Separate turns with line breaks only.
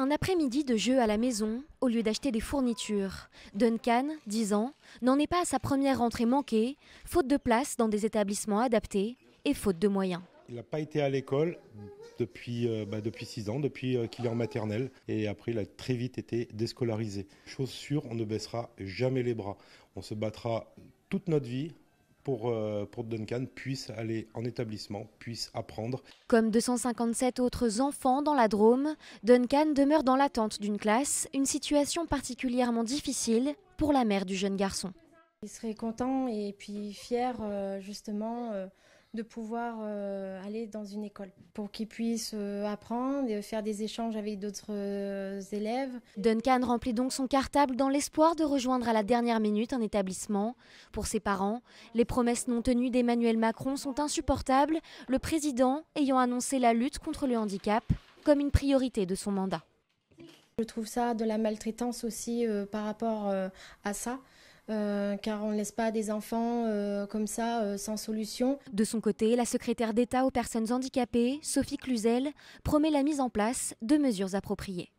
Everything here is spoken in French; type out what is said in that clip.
Un après-midi de jeu à la maison, au lieu d'acheter des fournitures. Duncan, 10 ans, n'en est pas à sa première rentrée manquée, faute de place dans des établissements adaptés et faute de moyens.
Il n'a pas été à l'école depuis, 6 euh, bah, ans, depuis euh, qu'il est en maternelle. Et après, il a très vite été déscolarisé. Chose sûre, on ne baissera jamais les bras. On se battra toute notre vie pour, que euh, Duncan puisse aller en établissement, puisse apprendre.
Comme 257 autres enfants dans la Drôme, Duncan demeure dans l'attente d'une classe, une situation particulièrement difficile pour la mère du jeune garçon.
Il serait content et puis fier euh, justement euh, de pouvoir euh, aller dans une école pour qu'ils puissent euh, apprendre et faire des échanges avec d'autres euh, élèves.
Duncan remplit donc son cartable dans l'espoir de rejoindre à la dernière minute un établissement. Pour ses parents, les promesses non tenues d'Emmanuel Macron sont insupportables, le président ayant annoncé la lutte contre le handicap comme une priorité de son mandat.
Je trouve ça de la maltraitance aussi par rapport à ça. Euh, car on ne laisse pas des enfants euh, comme ça euh, sans solution. De son
côté, la secrétaire d'État aux personnes handicapées, Sophie Cluzel, promet la mise en place de mesures appropriées.